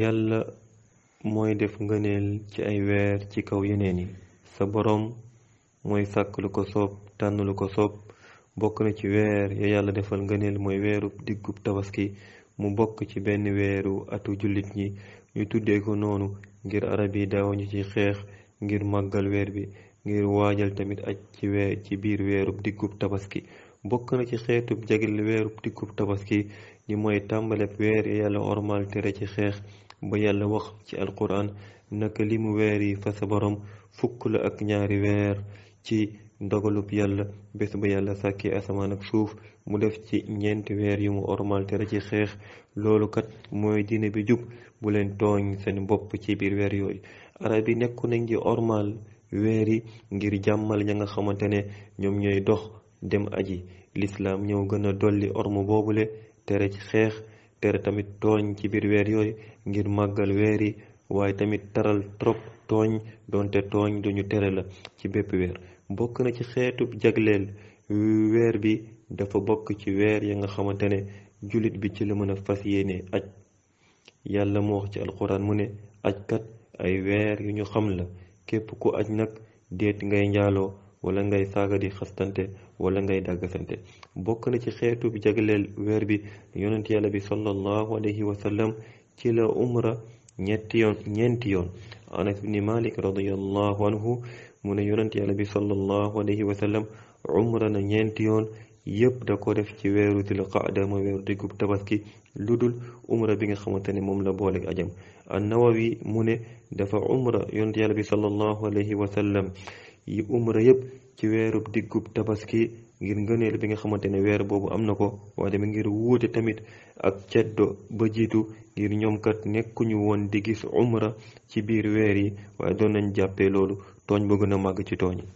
yàlla mooy def ngëneel ci ay weer ci kaw yeneen yi sa boroom mooy sàkk lu ko soob tànn lu ko soob bokk na ci weer ya yàlla defal ngëneel mooy weeru diggub tabaski mu bokk ci benn weeru atu jullit ñi ñu tuddee ko noonu ngir arab yi daawuñu ci xeex ngir màggal weer bi ngir waajal tamit aj ci weer ci biir weerub diggub tabaski bokk na ci xeetub jagil weerub dikkub tabaski ñi mooy tàmbaleb weer yàlla ormal tere ci xeex ba yàlla wax ci alquran naka li mu weer yi fa sa borom fukk la ak ñaari weer ci ndogalub yàlla bés ba yàlla sàkki asamaan ak suuf mu def ci ñeenti weer yu mu ormal tere ci xeex loolu kat mooy diine bi jub bu leen tooñ seen bopp ci biir weer yooyu arab yi nekku nañ di ormal weer yi ngir jàmmal ña nga xamante ne ñoom ñooy dox dem aji lislaam ñëw gën a dolli boobu boobule tere ci xeex tere tamit tooñ ci biir weer yooyu ngir màggal weer yi waaye tamit taral trop tooñ doonte tooñ duñu tere la ci bépp weer bokk na ci xeetub jagleel weer bi dafa bokk ci weer ya nga xamante ne jullit bi ci la mën a fas yéene aj yàlla moo wax ci alquran mu ne ajkat ay weer yu ñu xam la képp ku aj nag déet ngay njaaloo wala ngay saaga di xastante wala ngay dagasante bokk na ci xeetu bi jagalel wër bi yonent yàlla bi sallallahu alayhi wa sallam ci la umra ñetti yon ñenti yon anas ibn malik radiyallahu anhu mun yonent yàlla bi sallallahu alayhi wa sallam umra na ñenti yon yëpp da ko def ci wëru til qa'da mo wëru di gub tabaski ludul umra bi nga xamante mom moom la booleeg ajam an nawawi mune dafa umra yonent yàlla bi sallallahu alayhi wa sallam yi umra yëpp ci weerub diggub tabaski ngir ngëneel bi nga xamante ne weer boobu am na ko waaye tamit ngir wuute tamit ak ceddo ba jiitu ngir ñoom kat nekkuñu woon di gis umra ci biir weer yi waaye doon nañ jàppee loolu tooñ ba gën a màgg ci tooñ yi